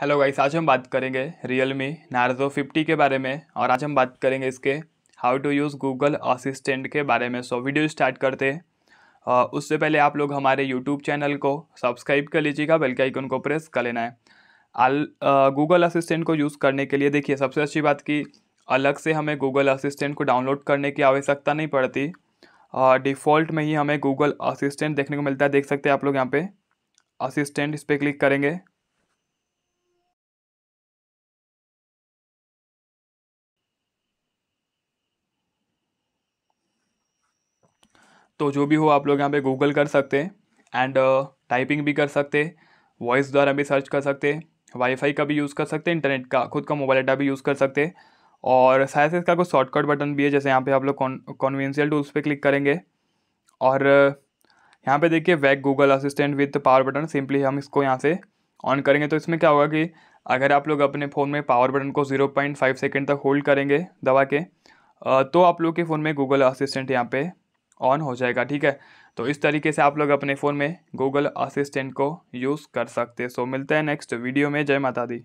hello guys आज हम बात करेंगे रियल मी नार्जो फिफ्टी के बारे में और आज हम बात करेंगे इसके how to use Google assistant के बारे में सो वीडियो स्टार्ट करते हैं उससे पहले आप लोग हमारे यूट्यूब चैनल को सब्सक्राइब कर लीजिएगा बेल के आइकन को प्रेस कर लेना है आल गूगल असिस्टेंट को यूज़ करने के लिए देखिए सबसे अच्छी बात कि अलग से हमें गूगल असिस्टेंट को डाउनलोड करने की आवश्यकता नहीं पड़ती डिफ़ॉल्ट में ही हमें गूगल असिस्टेंट देखने को मिलता है देख सकते हैं आप लोग यहाँ पर असिस्टेंट इस पर क्लिक करेंगे तो जो भी हो आप लोग यहाँ पे गूगल कर सकते हैं एंड टाइपिंग uh, भी कर सकते वॉइस द्वारा भी सर्च कर सकते वाईफाई का भी यूज़ कर सकते हैं इंटरनेट का खुद का मोबाइल डाटा भी यूज़ कर सकते और शायद से इसका कुछ शॉर्टकट बटन भी है जैसे यहाँ पे आप लोग कॉन्वेंशियल टूल्स पे क्लिक करेंगे और uh, यहाँ पे देखिए wake Google assistant with power button simply हम इसको यहाँ से ऑन करेंगे तो इसमें क्या होगा कि अगर आप लोग अपने फ़ोन में पावर बटन को 0.5 सेकंड तक होल्ड करेंगे दबा के uh, तो आप लोग के फ़ोन में गूगल असिस्टेंट यहाँ पे ऑन हो जाएगा ठीक है तो इस तरीके से आप लोग अपने फ़ोन में गूगल असिस्टेंट को यूज़ कर सकते सो मिलते हैं नेक्स्ट वीडियो में जय माता दी